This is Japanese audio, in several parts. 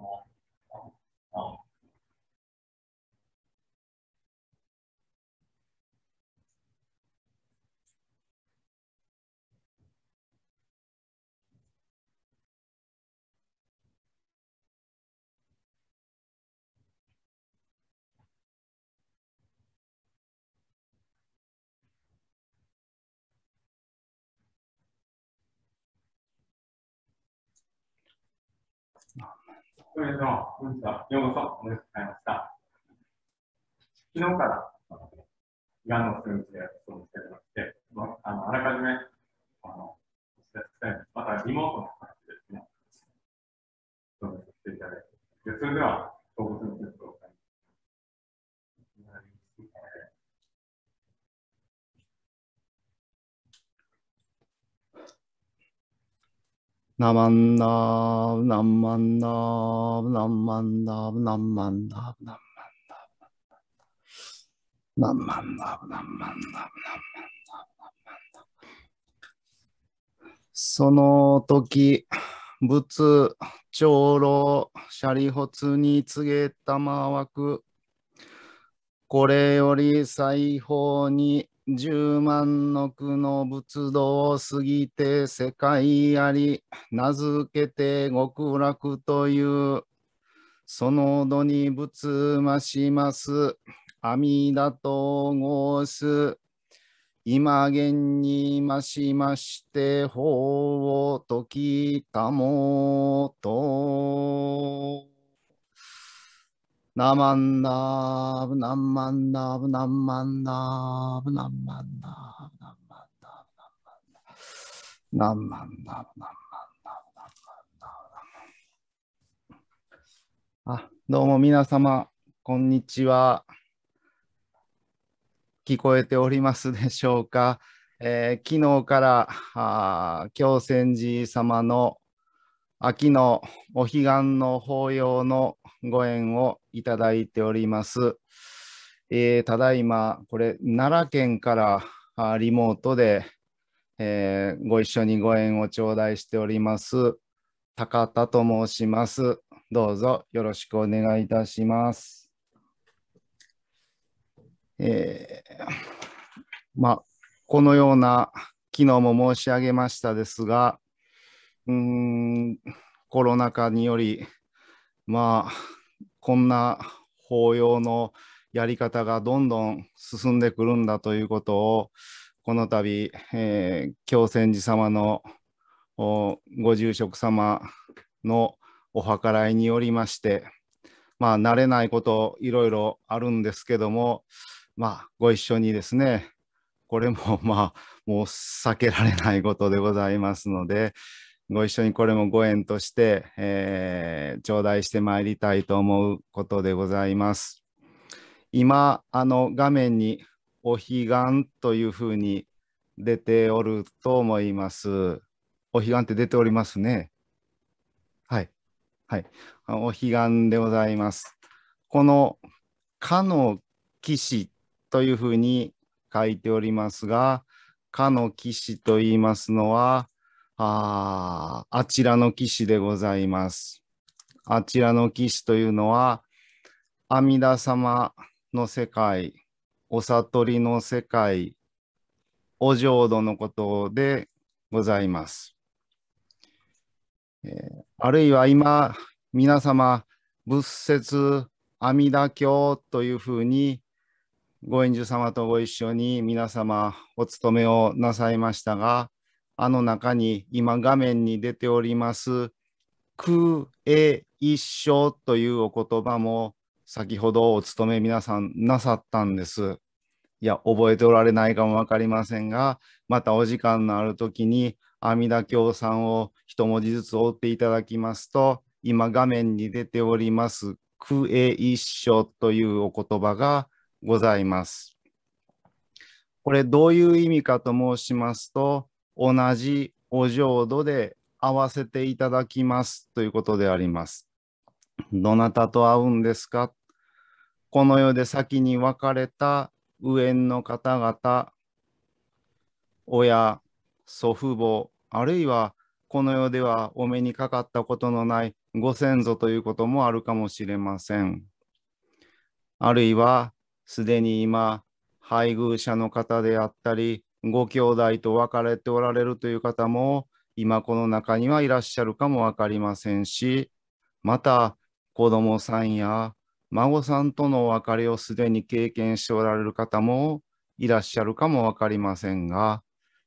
normal. それでは、本日はようこそお越しくださいました。昨日から、ガンの数値でやそうしておりまして、あのあらかじめ、あの、お知らせしたいまたリモートの形でですね、そうしていただいて、それでは、動物の数す。ナマンダー、ナマンダー、ナマンダー、ナマンダー、ナマンダー、ナマンダー、ナマンダー、ナマンダー、ナマンダー、その時、仏、長老、シャリホツに告げたまわく、これより裁縫に十万の句の仏道を過ぎて世界あり、名付けて極楽という、その度に仏増します。阿弥陀と申す。今現に増しまして法を解きたもと。ナマンナーブ、ナマンーブ、ナマンーブ、ナマンーブ、ナマンーブ、ナマンーブ、ナマンーブ、ナマンーブ、ナマンーブ。あ、どうも皆様、こんにちは。聞こえておりますでしょうか。えー、昨日からあ京泉寺様の秋のお彼岸の法要のご縁をいただいております。えー、ただいま、これ、奈良県からリモートで、えー、ご一緒にご縁を頂戴しております、高田と申します。どうぞよろしくお願いいたします。えー、まあ、このような機能も申し上げましたですが、うん、コロナ禍により、まあ、こんな法要のやり方がどんどん進んでくるんだということを、この度、えー、京泉寺様のご住職様のお計らいによりまして、まあ、慣れないこといろいろあるんですけども、まあ、ご一緒にですね、これもまあ、もう避けられないことでございますので、ご一緒にこれもご縁として、えー、頂戴してまいりたいと思うことでございます。今、あの画面にお彼岸というふうに出ておると思います。お彼岸って出ておりますね。はい。はい。お彼岸でございます。この、かの騎士というふうに書いておりますが、かの騎士と言いますのは、ああ、あちらの騎士でございます。あちらの騎士というのは、阿弥陀様の世界、お悟りの世界、お浄土のことでございます。えー、あるいは今、皆様、仏説阿弥陀経というふうに、ご円寿様とご一緒に皆様お勤めをなさいましたが、あの中に今画面に出ております「空へ一生」というお言葉も先ほどお勤め皆さんなさったんです。いや覚えておられないかも分かりませんがまたお時間のある時に阿弥陀経さんを一文字ずつ追っていただきますと今画面に出ております「空へ一生」というお言葉がございます。これどういう意味かと申しますと同じお浄土で会わせていただきますということであります。どなたと会うんですかこの世で先に別れた上縁の方々、親、祖父母、あるいはこの世ではお目にかかったことのないご先祖ということもあるかもしれません。あるいはすでに今、配偶者の方であったり、ご兄弟と別れておられるという方も今この中にはいらっしゃるかも分かりませんしまた子供さんや孫さんとのお別れをすでに経験しておられる方もいらっしゃるかも分かりませんが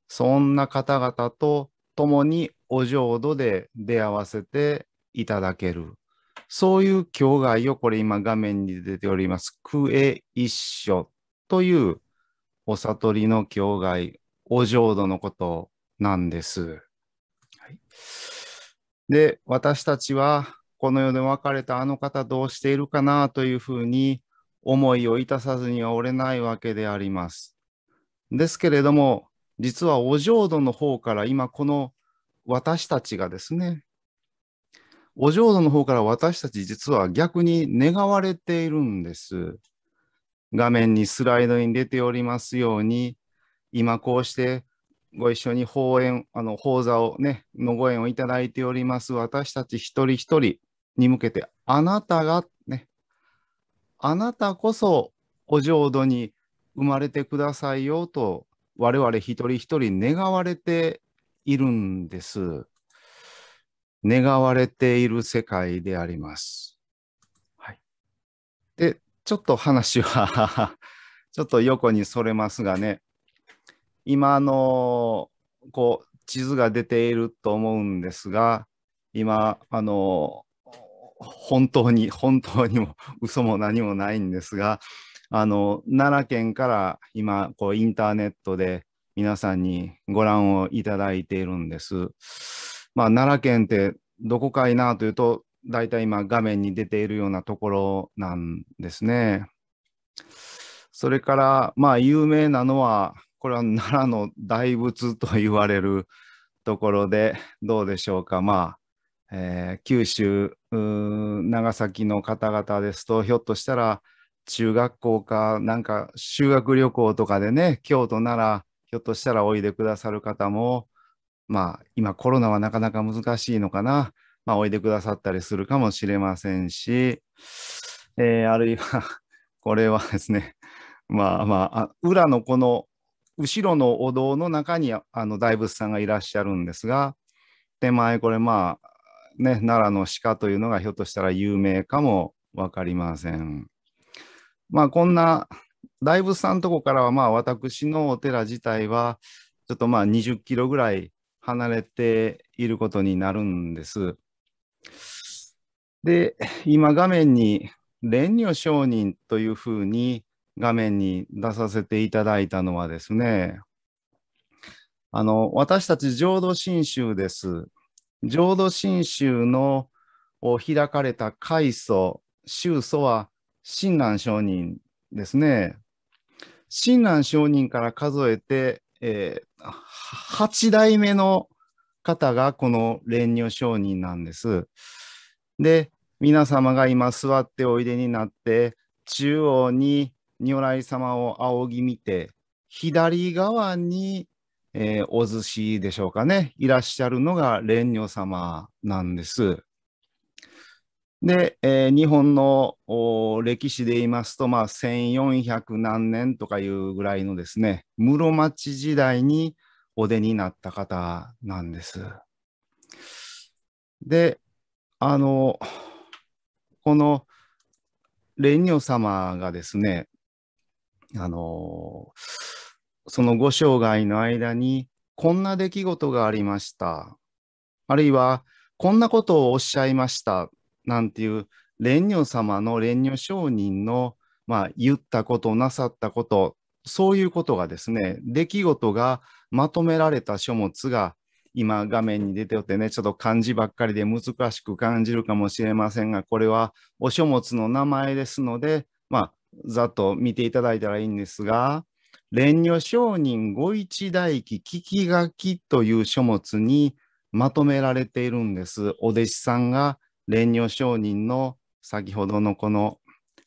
そんな方々と共にお浄土で出会わせていただけるそういう境外をこれ今画面に出ております「クエ一緒」というお悟りの境外、お浄土のことなんです。はい、で、私たちは、この世で別れたあの方どうしているかなというふうに思いをいたさずにはおれないわけであります。ですけれども、実はお浄土の方から今この私たちがですね、お浄土の方から私たち実は逆に願われているんです。画面にスライドに出ておりますように、今こうしてご一緒に講演、あの講座をね、のご縁をいただいております私たち一人一人に向けて、あなたがね、あなたこそお浄土に生まれてくださいよと、我々一人一人願われているんです。願われている世界であります。ちょっと話は ちょっと横にそれますがね、今の、こう、地図が出ていると思うんですが、今、あの、本当に、本当にも嘘も何もないんですが、あの、奈良県から今、こう、インターネットで皆さんにご覧をいただいているんです。まあ、奈良県ってどこかいなというと、大体今画面に出ているようなところなんですね。それから、まあ、有名なのは、これは奈良の大仏と言われるところで、どうでしょうか。まあ、えー、九州、長崎の方々ですと、ひょっとしたら、中学校か、なんか修学旅行とかでね、京都なら、ひょっとしたらおいでくださる方も、まあ、今コロナはなかなか難しいのかな。まあ、おいでくださったりするかもしれませんし、えー、あるいは これはですね、まあまあ、裏のこの後ろのお堂の中にあの大仏さんがいらっしゃるんですが、手前これまあ、ね、奈良の鹿というのがひょっとしたら有名かもわかりません。まあこんな大仏さんのとこからはまあ私のお寺自体はちょっとまあ20キロぐらい離れていることになるんです。で、今画面に蓮如上人というふうに画面に出させていただいたのはですね、あの、私たち浄土真宗です。浄土真宗の開かれた開祖、宗祖は親鸞上人ですね。親鸞上人から数えて、えー、8代目の方がこの蓮如上人なんです。で、皆様が今座っておいでになって、中央に如来様を仰ぎ見て、左側に、えー、お寿司でしょうかね、いらっしゃるのが蓮如様なんです。で、えー、日本の歴史で言いますと、まあ、1400何年とかいうぐらいのですね、室町時代にお出になった方なんです。で、あの、この蓮如様がですね、あの、そのご生涯の間にこんな出来事がありました。あるいは、こんなことをおっしゃいました。なんていう、蓮如様の蓮如上人の、まあ、言ったこと、なさったこと、そういうことがですね、出来事がまとめられた書物が今画面に出ておってね、ちょっと漢字ばっかりで難しく感じるかもしれませんが、これはお書物の名前ですので、まあ、ざっと見ていただいたらいいんですが、蓮女上人五一代記聞き書きという書物にまとめられているんです。お弟子さんが蓮女上人の先ほどのこの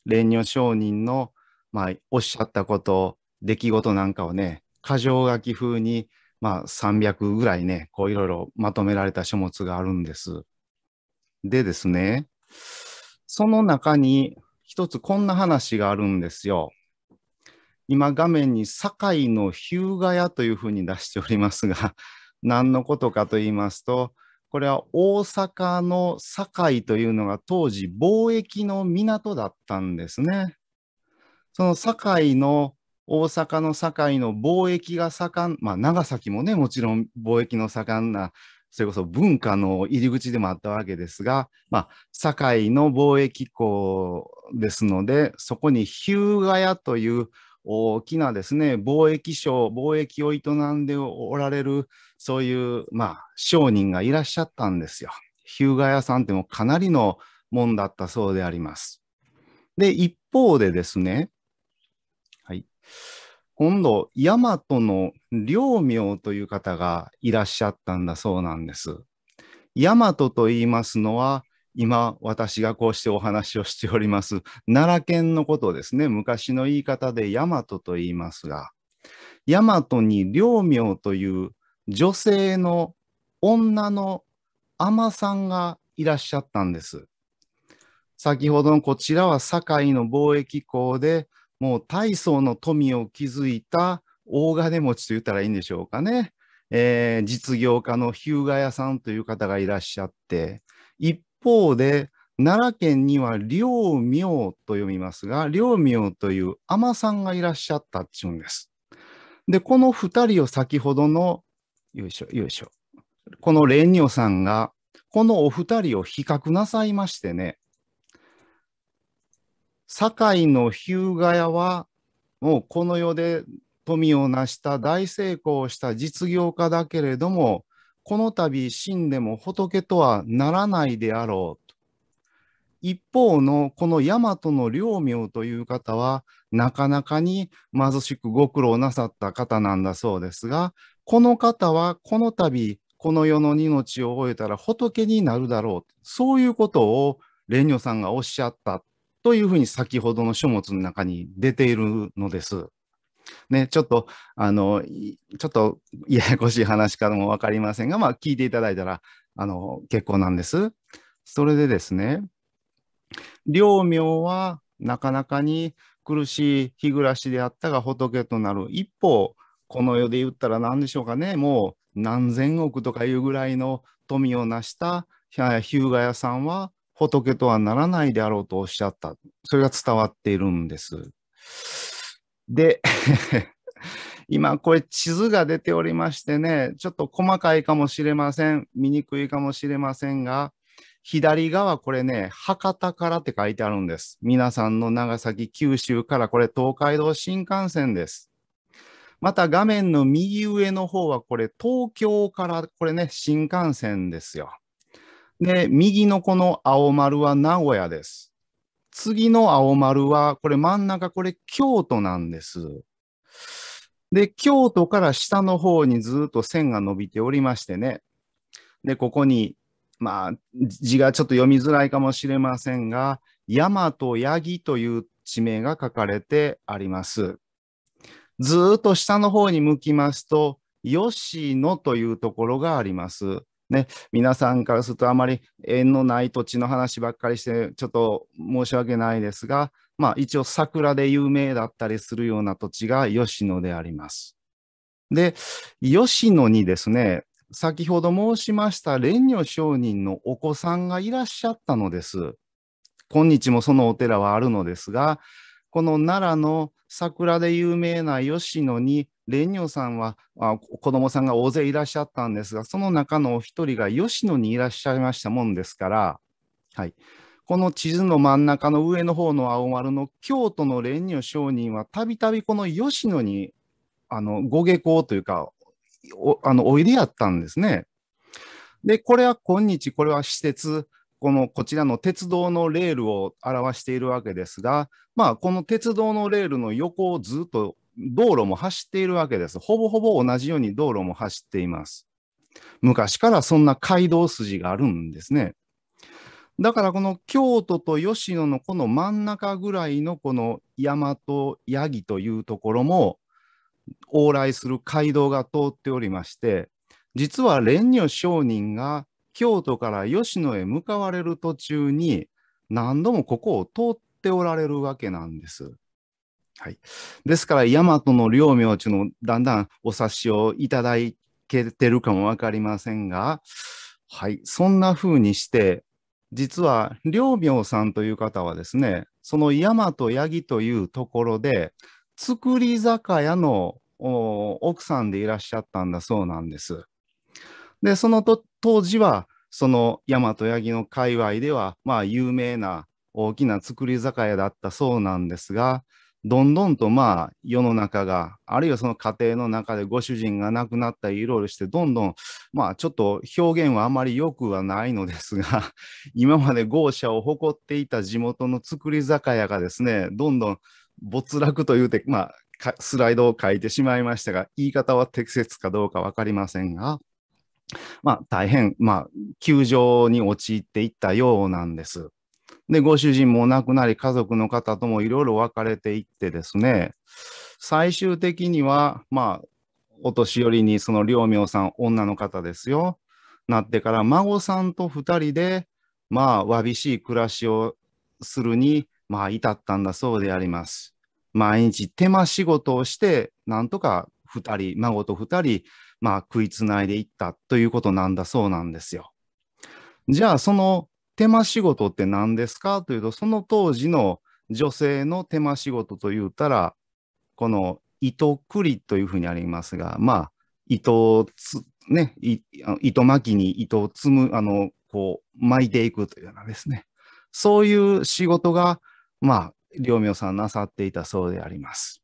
蓮女上人の、まあ、おっしゃったこと、出来事なんかをね、箇条書き風に、まあ、300ぐらいね、こういろいろまとめられた書物があるんです。でですね、その中に一つこんな話があるんですよ。今画面に堺の日向屋というふうに出しておりますが、何のことかと言いますと、これは大阪の堺というのが当時貿易の港だったんですね。その堺の大阪の堺の貿易が盛ん、まあ、長崎もね、もちろん貿易の盛んな、それこそ文化の入り口でもあったわけですが、まあ、堺の貿易港ですので、そこに日向屋という大きなですね、貿易商、貿易を営んでおられる、そういう、まあ、商人がいらっしゃったんですよ。日向屋さんってもかなりのもんだったそうであります。で、一方でですね、今度、大和の良名という方がいらっしゃったんだそうなんです。大和と言いますのは、今私がこうしてお話をしております奈良県のことですね昔の言い方で大和と言いますが大和に両名という女性の女の尼さんがいらっしゃったんです先ほどのこちらは堺の貿易港でもう大層の富を築いた大金持ちと言ったらいいんでしょうかね。えー、実業家の日向屋さんという方がいらっしゃって、一方で、奈良県には良明と読みますが、良明という尼さんがいらっしゃったっちゅうんです。で、この二人を先ほどの、よいしょ、よいしょ、この蓮如さんが、このお二人を比較なさいましてね、堺の日向屋はもうこの世で富を成した大成功した実業家だけれどもこの度死んでも仏とはならないであろうと一方のこの大和の良名という方はなかなかに貧しくご苦労なさった方なんだそうですがこの方はこの度この世の命を終えたら仏になるだろうそういうことを蓮如さんがおっしゃったというふうに先ほどの書物の中に出ているのです。ね、ちょっと、あの、ちょっとややこしい話からも分かりませんが、まあ、聞いていただいたら、あの、結構なんです。それでですね、両名はなかなかに苦しい日暮らしであったが仏となる一方、この世で言ったら何でしょうかね、もう何千億とかいうぐらいの富を成した日向屋さんは仏とはならないであろうとおっしゃった。それが伝わっているんです。で、今これ地図が出ておりましてね、ちょっと細かいかもしれません。見にくいかもしれませんが、左側これね、博多からって書いてあるんです。皆さんの長崎、九州からこれ東海道新幹線です。また画面の右上の方はこれ東京からこれね、新幹線ですよ。で、右のこの青丸は名古屋です。次の青丸は、これ真ん中、これ京都なんです。で、京都から下の方にずっと線が伸びておりましてね。で、ここに、まあ、字がちょっと読みづらいかもしれませんが、大和八木という地名が書かれてあります。ずっと下の方に向きますと、吉野というところがあります。ね、皆さんからするとあまり縁のない土地の話ばっかりして、ちょっと申し訳ないですが、まあ一応桜で有名だったりするような土地が吉野であります。で、吉野にですね、先ほど申しました蓮如上人のお子さんがいらっしゃったのです。今日もそのお寺はあるのですが、この奈良の桜で有名な吉野に蓮如さんはあ子供さんが大勢いらっしゃったんですが、その中のお一人が吉野にいらっしゃいましたもんですから、はい、この地図の真ん中の上の方の青丸の京都の蓮如上人は、たびたびこの吉野にあのご下校というか、おあのおいでやったんですね。で、これは今日、これは施設、このこちらの鉄道のレールを表しているわけですが、まあ、この鉄道のレールの横をずっと道路も走っているわけです。ほぼほぼ同じように道路も走っています。昔からそんな街道筋があるんですね。だからこの京都と吉野のこの真ん中ぐらいのこの大和八木というところも往来する街道が通っておりまして実は蓮如上人が京都から吉野へ向かわれる途中に何度もここを通っておられるわけなんです。はい、ですから、大和の両名うのだんだんお察しをいただけてるかも分かりませんが、はい、そんな風にして、実は両名さんという方はですね、その大和八木というところで、造り酒屋の奥さんでいらっしゃったんだそうなんです。で、そのと当時は、その大和八木の界隈では、まあ、有名な大きな造り酒屋だったそうなんですが、どんどんとまあ世の中が、あるいはその家庭の中でご主人が亡くなったりいろいろして、どんどんまあちょっと表現はあまり良くはないのですが、今まで豪奢を誇っていた地元の造り酒屋がですね、どんどん没落というて、まあスライドを書いてしまいましたが、言い方は適切かどうか分かりませんが、まあ大変、まあ、窮状に陥っていったようなんです。で、ご主人もお亡くなり、家族の方ともいろいろ別れていってですね、最終的には、まあ、お年寄りにその両名さん、女の方ですよ、なってから、孫さんと2人で、まあ、わびしい暮らしをするに、まあ、至ったんだそうであります。毎日手間仕事をして、なんとか2人、孫と2人、まあ、食いつないでいったということなんだそうなんですよ。じゃあ、その手間仕事って何ですかというと、その当時の女性の手間仕事というたら、この糸栗というふうにありますが、まあ、糸をね、糸巻きに糸を積む、あの、こう、巻いていくというようなですね。そういう仕事が、まあ、両名さんなさっていたそうであります。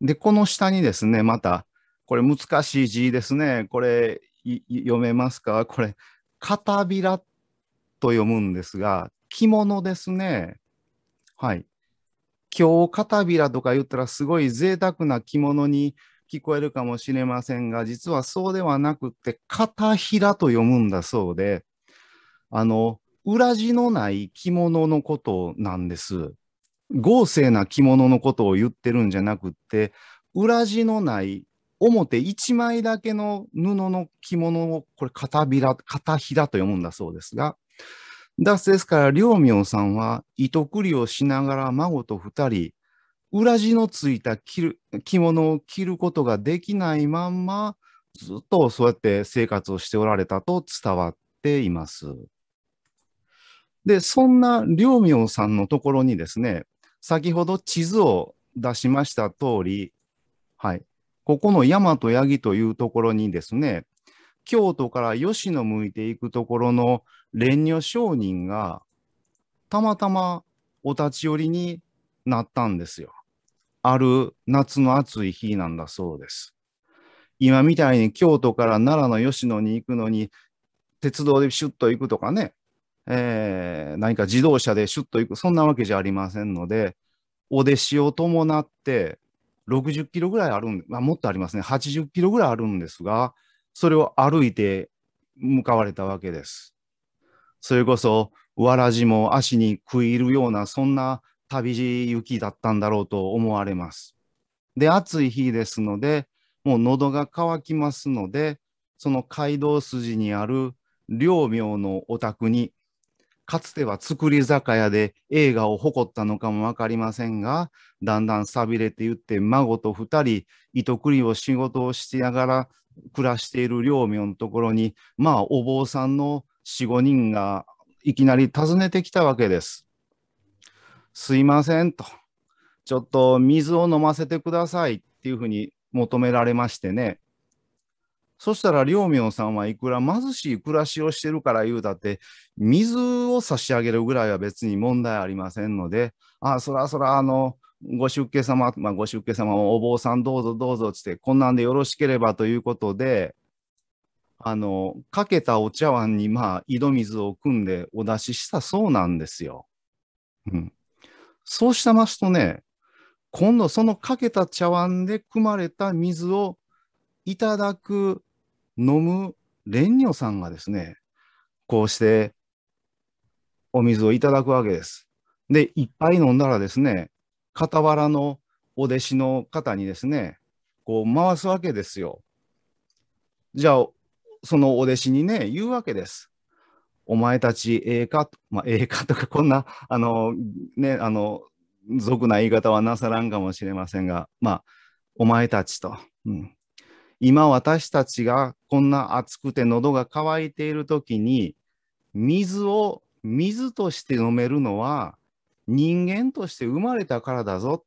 で、この下にですね、また、これ難しい字ですね。これ、読めますかこれ、片びらっと読むんですが、着物ですね。はい。今日片びらとか言ったらすごい贅沢な着物に聞こえるかもしれませんが、実はそうではなくて、片平と読むんだそうで、あの、裏地のない着物のことなんです。豪勢な着物のことを言ってるんじゃなくって、裏地のない表1枚だけの布の着物を、これ片びら、片平と読むんだそうですが、だですから、両明さんは糸繰りをしながら孫と二人、裏地のついた着物を着ることができないまんま、ずっとそうやって生活をしておられたと伝わっています。で、そんな両明さんのところにですね、先ほど地図を出しました通り、はい、ここの大和八木というところにですね、京都から吉野向いていくところの蓮如上人がたまたまお立ち寄りになったんですよ。ある夏の暑い日なんだそうです。今みたいに京都から奈良の吉野に行くのに鉄道でシュッと行くとかね、えー、何か自動車でシュッと行くそんなわけじゃありませんのでお弟子を伴って60キロぐらいあるん、まあ、もっとありますね80キロぐらいあるんですがそれを歩いて向かわれたわけです。それこそ、わらじも足に食い入るような、そんな旅路行きだったんだろうと思われます。で、暑い日ですので、もう喉が渇きますので、その街道筋にある両名のお宅に、かつては造り酒屋で映画を誇ったのかもわかりませんが、だんだん寂れて言って、孫と二人、糸繰りを仕事をしながら暮らしている両名のところに、まあ、お坊さんの4、5人がいきなり訪ねてきたわけです。すいませんと、ちょっと水を飲ませてくださいっていうふうに求められましてね。そしたら、両明さんはいくら貧しい暮らしをしてるから言うたって、水を差し上げるぐらいは別に問題ありませんので、ああ、そらそら、あの、ご出家様、まあ、ご出家様、お坊さんどうぞどうぞつって、こんなんでよろしければということで、あの、かけたお茶碗に、まあ、井戸水を汲んでお出ししたそうなんですよ。うん。そうしたますとね、今度そのかけた茶碗で汲まれた水をいただく、飲む蓮女さんがですね、こうしてお水をいただくわけです。で、いっぱい飲んだらですね、傍らのお弟子の方にですね、こう回すわけですよ。じゃあ、そのお弟子にね、言うわけです。お前たち、ええか、まあ、ええかとか、こんな、あの、ね、あの、俗な言い方はなさらんかもしれませんが、まあ、お前たちと。うん、今、私たちがこんな暑くて喉が渇いているときに、水を水として飲めるのは、人間として生まれたからだぞ。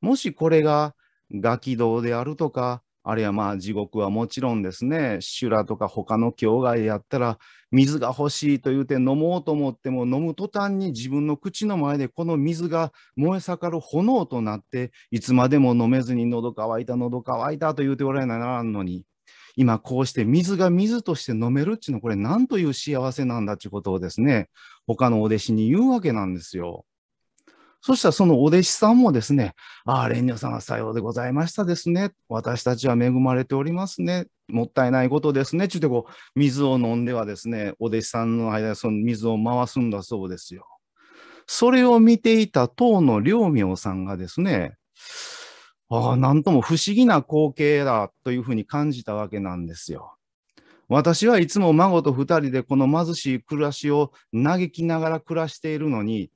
もしこれがガキ道であるとか、あるいはまあ地獄はもちろんですね修羅とか他の境外やったら水が欲しいと言うて飲もうと思っても飲む途端に自分の口の前でこの水が燃え盛る炎となっていつまでも飲めずに喉乾いた喉乾いたと言うておられならんのに今こうして水が水として飲めるっちゅうのこれ何という幸せなんだっちゅうことをですね他のお弟子に言うわけなんですよ。そしたらそのお弟子さんもですね、ああ、蓮如さんさようでございましたですね。私たちは恵まれておりますね。もったいないことですね。ちゅうてこう、水を飲んではですね、お弟子さんの間その水を回すんだそうですよ。それを見ていた当の良明さんがですね、ああ、なんとも不思議な光景だというふうに感じたわけなんですよ。私はいつも孫と二人でこの貧しい暮らしを嘆きながら暮らしているのに、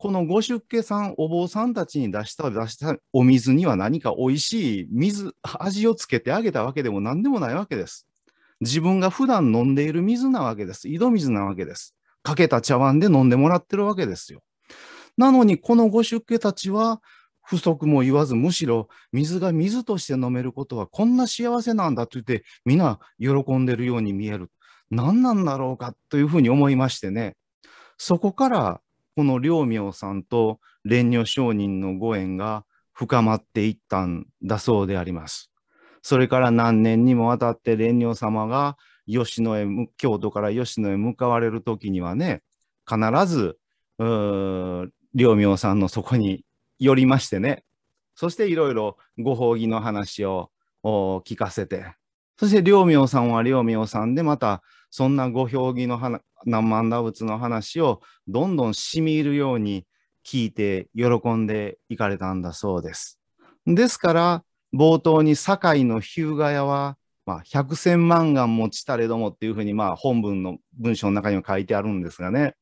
このご出家さん、お坊さんたちに出した出したお水には何か美味しい水、味をつけてあげたわけでも何でもないわけです。自分が普段飲んでいる水なわけです。井戸水なわけです。かけた茶碗で飲んでもらってるわけですよ。なのに、このご出家たちは、不足も言わず、むしろ水が水として飲めることはこんな幸せなんだと言って、皆喜んでるように見える。何なんだろうかというふうに思いましてね、そこからこの良明さんと蓮如上人のご縁が深まっていったんだそうであります。それから何年にもわたって蓮如様が吉野へ京都から吉野へ向かわれる時にはね必ず良明さんのそこに寄りましてねそしていろいろご褒美の話を聞かせてそして良明さんは良明さんでまたそんなご評議の何万打仏の話をどんどん染み入るように聞いて喜んでいかれたんだそうです。ですから冒頭に堺の日向屋は、まあ、百千万貫持ちたれどもっていうふうに、まあ、本文の文章の中には書いてあるんですがね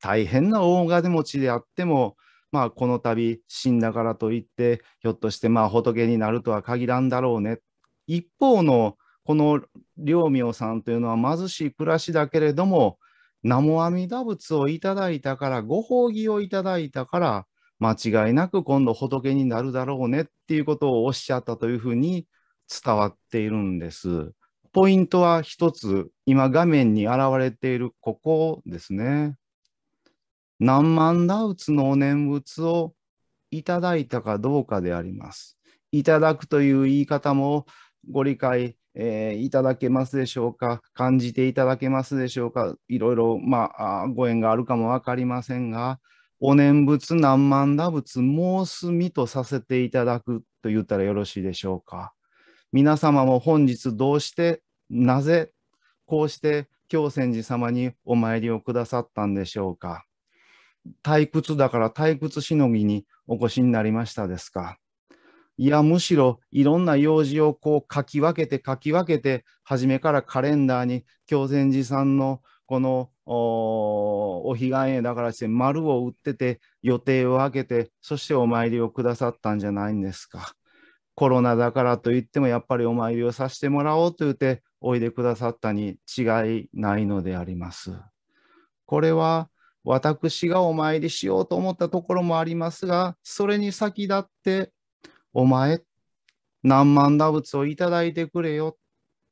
大変な大金持ちであっても、まあ、この度死んだからといってひょっとしてまあ仏になるとは限らんだろうね一方のこの良明さんというのは貧しい暮らしだけれども南無阿弥陀仏をいただいたから、ご褒美をいただいたから、間違いなく今度仏になるだろうねっていうことをおっしゃったというふうに伝わっているんです。ポイントは一つ、今画面に現れているここですね。何万打仏のお念仏をいただいたかどうかであります。いただくという言い方もご理解、えー、いただけますでしょうか感じていただけますでしょうかいろいろ、まあ、ご縁があるかも分かりませんが、お念仏何万打仏申すみとさせていただくと言ったらよろしいでしょうか。皆様も本日どうして、なぜ、こうして京泉寺様にお参りをくださったんでしょうか。退屈だから退屈しのぎにお越しになりましたですか。いや、むしろいろんな用事をこう書き分けて書き分けて、初めからカレンダーに京禅寺さんのこのお彼岸へだからして丸を打ってて予定を開けて、そしてお参りをくださったんじゃないんですか。コロナだからといってもやっぱりお参りをさせてもらおうと言っておいでくださったに違いないのであります。これは私がお参りしようと思ったところもありますが、それに先立ってお前、何万打仏をいただいてくれよ。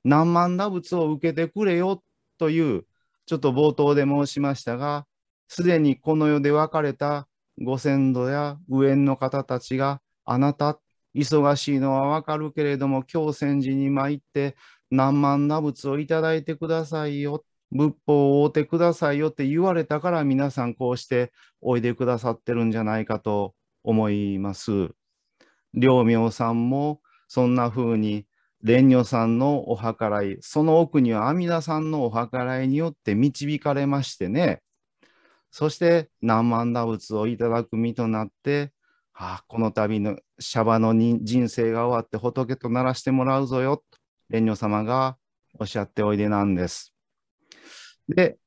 何万打仏を受けてくれよ。という、ちょっと冒頭で申しましたが、すでにこの世で別れたご先祖や右縁の方たちが、あなた、忙しいのはわかるけれども、今日戦時に参って、何万打仏をいただいてくださいよ。仏法を追うてくださいよって言われたから皆さんこうしておいでくださってるんじゃないかと思います。良明さんもそんな風に蓮如さんのお計らいその奥には阿弥陀さんのお計らいによって導かれましてねそして南蛮打仏をいただく身となってああこの度のシャバの人生が終わって仏とならしてもらうぞよと蓮如様がおっしゃっておいでなんです。で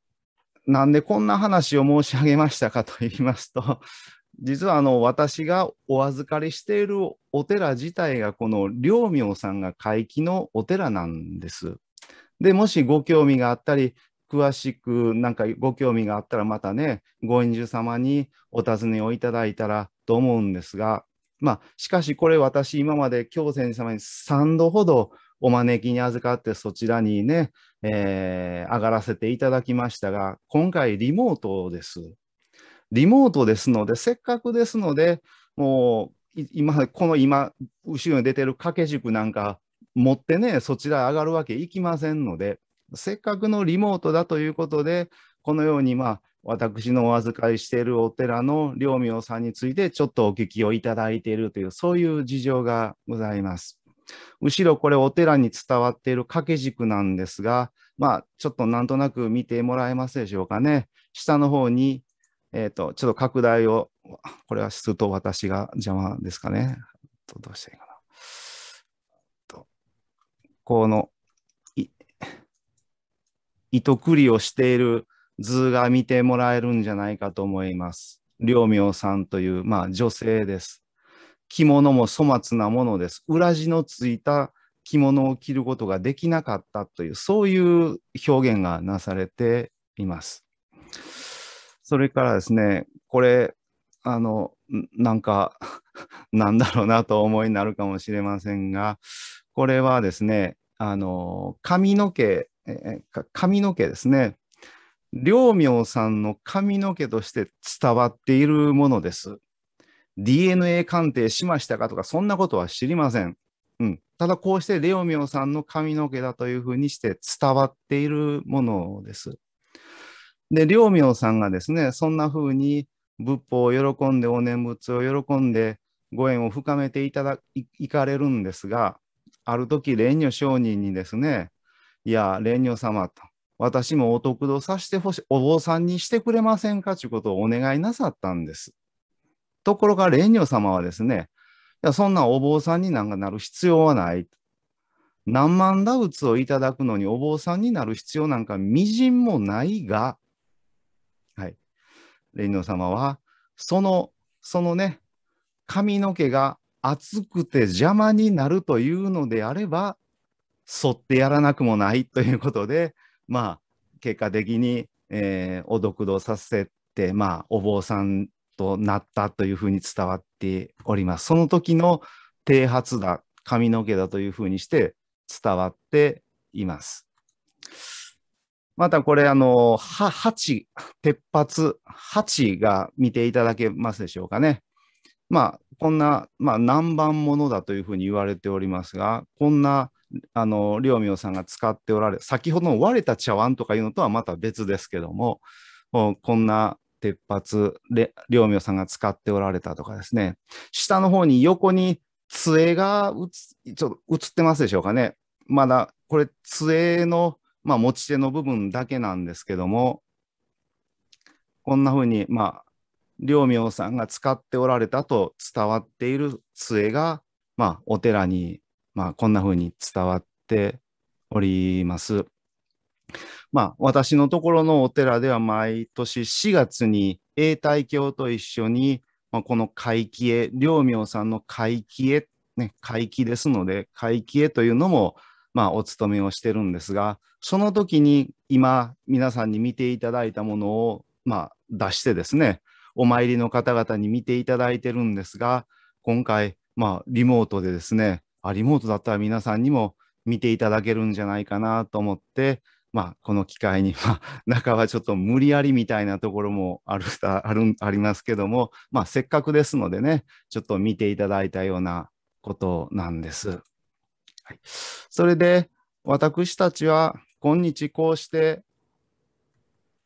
なんでこんな話を申し上げましたかと言いますと実はあの私がお預かりしているお寺自体がこの良明さんが回帰のお寺なんです。でもしご興味があったり詳しくなんかご興味があったらまたねご隠住様にお尋ねをいただいたらと思うんですがまあしかしこれ私今まで京先生様に3度ほどお招きに預かってそちらにね、えー、上がらせていただきましたが今回リモートです。リモートですので、せっかくですので、もう今、この今、後ろに出てる掛け軸なんか持ってね、そちら上がるわけいきませんので、せっかくのリモートだということで、このように、まあ、私のお預かりしているお寺の良明さんについてちょっとお聞きをいただいているという、そういう事情がございます。後ろこれお寺に伝わっている掛け軸なんですが、まあ、ちょっとなんとなく見てもらえますでしょうかね。下の方にえっ、ー、と、ちょっと拡大を、これはすると私が邪魔ですかね。どうしたらいいかな。とこの、糸繰りをしている図が見てもらえるんじゃないかと思います。良明さんという、まあ、女性です。着物も粗末なものです。裏地のついた着物を着ることができなかったという、そういう表現がなされています。それからですね、これ、あの、なんか なんだろうなと思いになるかもしれませんが、これはですね、あの、髪の毛、え髪の毛ですね。両名さんの髪の毛として伝わっているものです。DNA 鑑定しましたかとか、そんなことは知りません。うん、ただ、こうしてレオミオさんの髪の毛だというふうにして伝わっているものです。で、両名さんがですね、そんな風に仏法を喜んで、お念仏を喜んで、ご縁を深めていただいかれるんですが、ある時、蓮女商人にですね、いや、蓮女様と、私もお得度させてほしい、お坊さんにしてくれませんかということをお願いなさったんです。ところが、蓮女様はですね、いやそんなお坊さんになんかなる必要はない。何万打仏をいただくのにお坊さんになる必要なんかみじんもないが、蓮如様は、その、そのね、髪の毛が熱くて邪魔になるというのであれば、剃ってやらなくもないということで、まあ、結果的に、えー、お読道させて、まあ、お坊さんとなったというふうに伝わっております。その時の剃髪だ、髪の毛だというふうにして伝わっています。またこれ、あの、は、八、鉄髪、八が見ていただけますでしょうかね。まあ、こんな、まあ、南蛮ものだというふうに言われておりますが、こんな、あの、両明さんが使っておられ、先ほどの割れた茶碗とかいうのとはまた別ですけども、こんな鉄髪、両明さんが使っておられたとかですね、下の方に横に杖が映ってますでしょうかね。まだ、これ、杖のまあ、持ち手の部分だけなんですけども、こんなふうに、まあ、良明さんが使っておられたと伝わっている杖が、まあ、お寺に、まあ、こんなふうに伝わっております。まあ、私のところのお寺では毎年4月に永代教と一緒に、まあ、この会期へ、両明さんの会期へ、ね、会期ですので、会期へというのも、まあ、お勤めをしてるんですが、その時に今、皆さんに見ていただいたものを、まあ、出してですね、お参りの方々に見ていただいてるんですが、今回、まあ、リモートでですね、あ、リモートだったら皆さんにも見ていただけるんじゃないかなと思って、まあ、この機会に、まあ、中はちょっと無理やりみたいなところもある あるありますけども、まあ、せっかくですのでね、ちょっと見ていただいたようなことなんです。それで私たちは今日こうして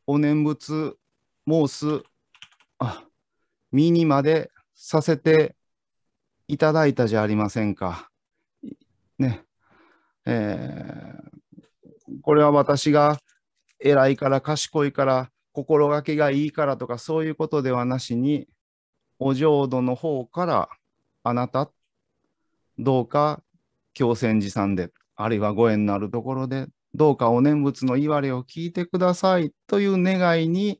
お念仏申す身にまでさせていただいたじゃありませんか。ね。えー、これは私が偉いから賢いから心がけがいいからとかそういうことではなしにお浄土の方からあなたどうか京泉寺さんで、あるいはご縁のあるところで、どうかお念仏の言われを聞いてくださいという願いに、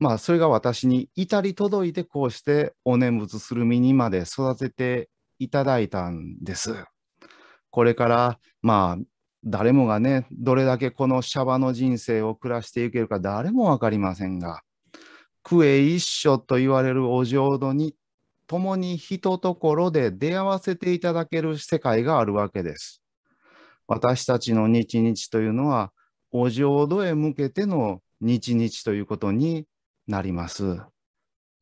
まあ、それが私に至り届いて、こうしてお念仏する身にまで育てていただいたんです。これから、まあ、誰もがね、どれだけこのシャバの人生を暮らしていけるか誰もわかりませんが、クエ一所と言われるお浄土に共に人ところで出会わせていただける世界があるわけです。私たちの日々というのは、お浄土へ向けての日々ということになります。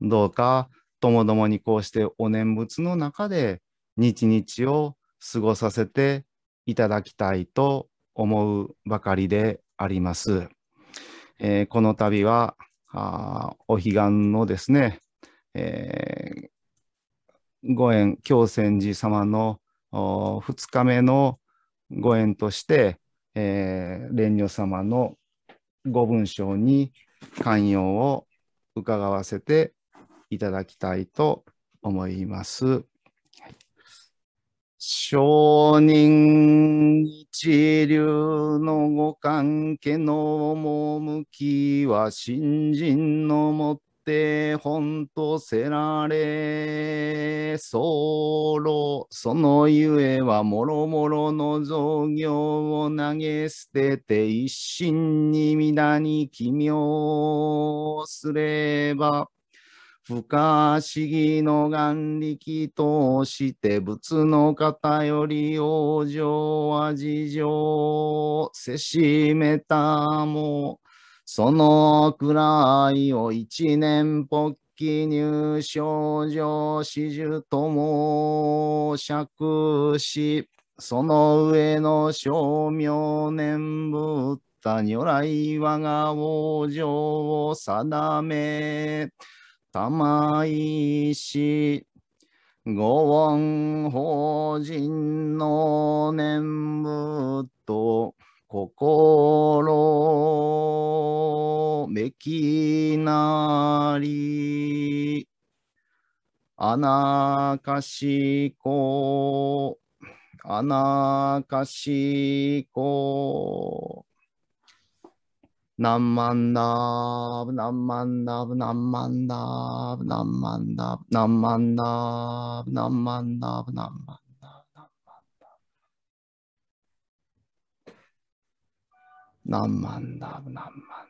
どうか、ともどもにこうしてお念仏の中で日々を過ごさせていただきたいと思うばかりであります。えー、この度は、あお彼岸のですね、えー、ご縁京泉寺様の2日目のご縁として、えー、蓮如様のご文章に寛容を伺わせていただきたいと思います。承認一流のご関係の趣は新人のもてんとせられ、そろ、そのゆえはもろもろの造業を投げ捨てて一心に皆に奇妙すれば、不可思議の眼力として仏の偏り往生は事情せしめたもそのくらいを一年ぽっき入症状四十とも釈し、その上の称名念仏た如来我が往生を定め、玉石、御恩法人の念仏と、心めきなり、あなかしこ、あなかしこ、なんまんなぶ、なんまんなぶ、なんまんなぶ、なんまんなぶ、なんまんなぶ、なんまんなぶ。何万だ、何万